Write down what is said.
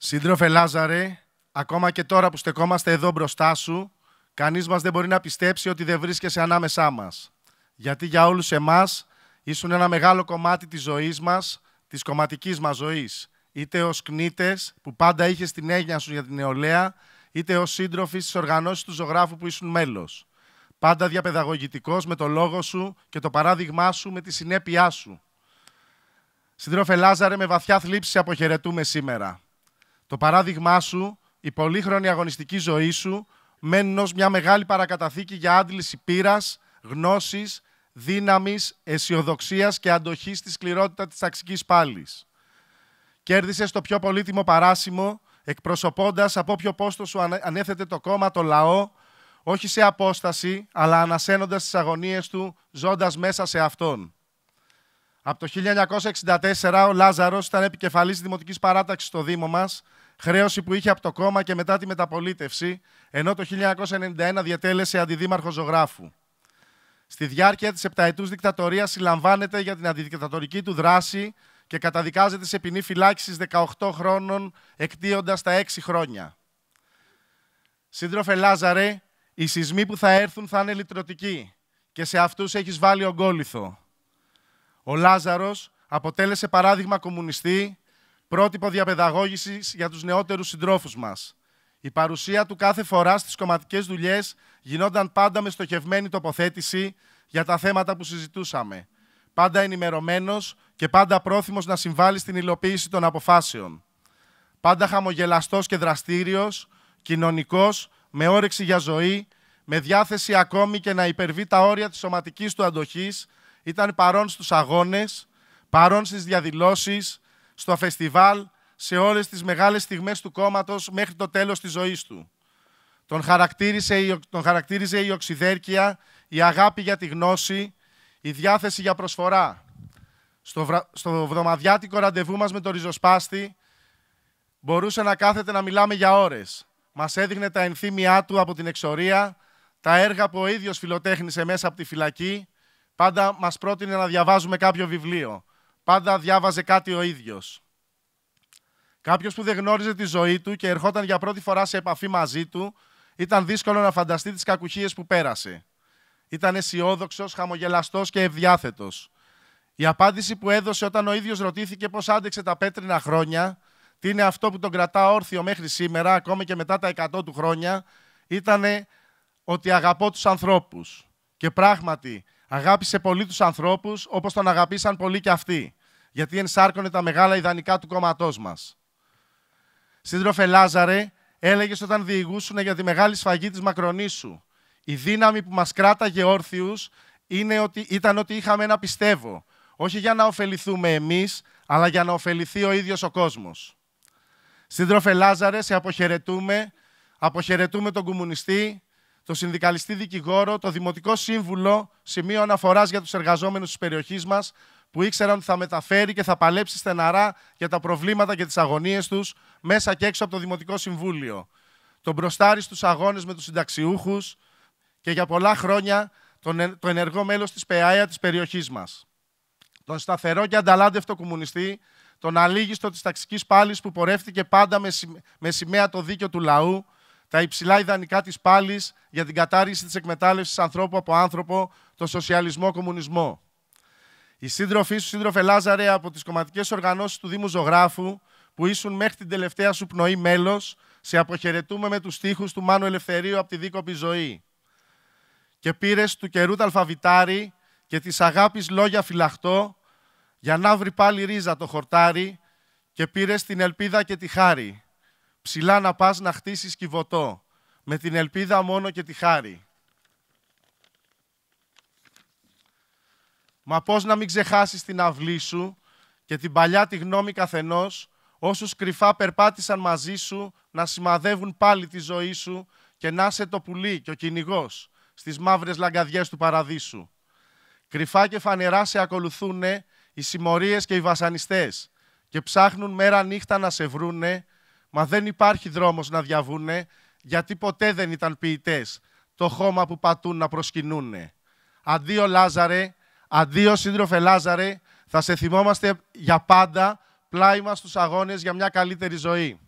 Σύντροφε Λάζαρε, ακόμα και τώρα που στεκόμαστε εδώ μπροστά σου, κανείς μας δεν μπορεί να πιστέψει ότι δεν βρίσκεσαι ανάμεσά μας. Γιατί για όλους εμάς ήσουν ένα μεγάλο κομμάτι της ζωής μας, της κομματικής μας ζωής. Είτε ως κνήτες που πάντα είχες την έγνοια σου για την νεολαία, είτε ως σύντροφοι στις οργανώσεις του ζωγράφου που ήσουν μέλος. Πάντα διαπαιδαγωγητικός με το λόγο σου και το παράδειγμά σου με τη συνέπειά σου. Συντρόφε Λάζαρε, με βαθιά θλίψη αποχαιρετούμε σήμερα. Το παράδειγμά σου, η πολύχρονη αγωνιστική ζωή σου, μένουν ως μια μεγάλη παρακαταθήκη για άντληση πείρας, γνώσης, δύναμης, αισιοδοξίας και αντοχής στη σκληρότητα της ταξικής πάλης. Κέρδισες το πιο πολύτιμο παράσημο, εκπροσωπώντας από ποιο πόστο σου ανέθετε το κόμμα, το λαό, όχι σε απόσταση, αλλά ανασένοντας τις αγωνίες του, ζώντας μέσα σε αυτόν. Από το 1964 ο Λάζαρος ήταν επικεφαλής δημοτικής παράταξης στο Δήμο μας, χρέωση που είχε από το κόμμα και μετά τη μεταπολίτευση, ενώ το 1991 διατέλεσε αντιδήμαρχο ζωγράφου. Στη διάρκεια της επταετούς δικτατορίας συλλαμβάνεται για την αντιδικτατορική του δράση και καταδικάζεται σε ποινή φυλάξης 18 χρόνων, εκτίοντας τα 6 χρόνια. Σύντροφε Λάζαρε, οι σεισμοί που θα έρθουν θα είναι λυτρωτικοί και σε αυτούς έχεις βάλει ογκόλυθο. Ο Λάζαρος αποτέλεσε παράδειγμα κομμουνιστή, πρότυπο διαπαιδαγώγησης για τους νεότερους συντρόφους μας. Η παρουσία του κάθε φορά στις κομματικές δουλειές γινόταν πάντα με στοχευμένη τοποθέτηση για τα θέματα που συζητούσαμε. Πάντα ενημερωμένος και πάντα πρόθυμος να συμβάλλει στην υλοποίηση των αποφάσεων. Πάντα χαμογελαστός και δραστήριος, κοινωνικός, με όρεξη για ζωή, με διάθεση ακόμη και να υπερβεί τα όρια της σωματικής του αντοχής ήταν παρόν στους αγώνες, παρόν στις διαδηλώσεις, στο φεστιβάλ, σε όλες τις μεγάλες στιγμές του κόμματος μέχρι το τέλος της ζωής του. Τον χαρακτήριζε, τον η οξυδέρκεια, η αγάπη για τη γνώση, η διάθεση για προσφορά. Στο, στο βδομαδιάτικο ραντεβού μας με τον ριζοσπάστη μπορούσε να κάθεται να μιλάμε για ώρες. Μας έδειχνε τα ενθύμια του από την εξορία, τα έργα που ο ίδιος φιλοτέχνησε μέσα από τη φυλακή Πάντα μας πρότεινε να διαβάζουμε κάποιο βιβλίο. Πάντα διάβαζε κάτι ο ίδιος. Κάποιος που δεν γνώριζε τη ζωή του και ερχόταν για πρώτη φορά σε επαφή μαζί του, ήταν δύσκολο να φανταστεί τις κακουχίες που πέρασε. Ήταν αισιόδοξος, χαμογελαστός και ευδιάθετος. Η απάντηση που έδωσε όταν ο ίδιος ρωτήθηκε πώς άντεξε τα πέτρινα χρόνια, τι είναι αυτό που τον κρατά όρθιο μέχρι σήμερα, ακόμα και μετά τα 100 του χρόνια, ήταν ότι αγαπώ τους ανθρώπους. Και πράγματι, Αγάπησε πολύ τους ανθρώπους όπως τον αγαπήσαν πολύ και αυτοί, γιατί ενσάρκωνε τα μεγάλα ιδανικά του κόμματός μας. Σύντροφε Λάζαρε, έλεγες όταν διηγούσουν για τη μεγάλη σφαγή της Μακρονήσου. Η δύναμη που μας κράταγε ότι ήταν ότι είχαμε ένα πιστεύω. Όχι για να ωφεληθούμε εμείς, αλλά για να ωφεληθεί ο ίδιος ο κόσμος. Σύντροφε Λάζαρε, σε αποχαιρετούμε. Αποχαιρετούμε τον κομμουνιστή, το συνδικαλιστή δικηγόρο, το δημοτικό σύμβουλο, σημείο αναφοράς για τους εργαζόμενους της περιοχής μας, που ήξεραν ότι θα μεταφέρει και θα παλέψει στεναρά για τα προβλήματα και τις αγωνίες τους μέσα και έξω από το Δημοτικό Συμβούλιο. Τον μπροστάρι στους αγώνες με τους συνταξιούχους και για πολλά χρόνια το ενεργό μέλος της ΠΕΑΕΑ της περιοχής μας. Τον σταθερό και ανταλάντευτο κομμουνιστή, τον αλήγιστο της ταξικής πάλης που πορεύτηκε πάντα με, σημαία το δίκαιο του λαού, τα υψηλά ιδανικά της πάλης για την κατάργηση της εκμετάλλευσης ανθρώπου από άνθρωπο, το σοσιαλισμό-κομμουνισμό. Οι σύντροφοί σου, σύντροφε Λάζαρε, από τις κομματικές οργανώσεις του Δήμου Ζωγράφου, που ήσουν μέχρι την τελευταία σου πνοή μέλος, σε αποχαιρετούμε με τους στίχους του Μάνου Ελευθερίου από τη δίκοπη ζωή. Και πήρες του καιρού τα αλφαβητάρι και της αγάπης λόγια φυλαχτό, για να βρει πάλι ρίζα το χορτάρι, και πήρες την ελπίδα και τη χάρη Ψηλά να πας να χτίσεις κυβωτό, με την ελπίδα μόνο και τη χάρη. Μα πώς να μην ξεχάσεις την αυλή σου και την παλιά τη γνώμη καθενός, όσους κρυφά περπάτησαν μαζί σου να σημαδεύουν πάλι τη ζωή σου και να είσαι το πουλί και ο κυνηγός στις μαύρες λαγκαδιές του παραδείσου. Κρυφά και φανερά σε ακολουθούνε οι συμμορίες και οι βασανιστές και ψάχνουν μέρα νύχτα να σε βρούνε Μα δεν υπάρχει δρόμος να διαβούνε, γιατί ποτέ δεν ήταν ποιητές το χώμα που πατούν να προσκυνούνε. Αντίο Λάζαρε, αντίο σύντροφε Λάζαρε, θα σε θυμόμαστε για πάντα πλάι μας στους αγώνες για μια καλύτερη ζωή.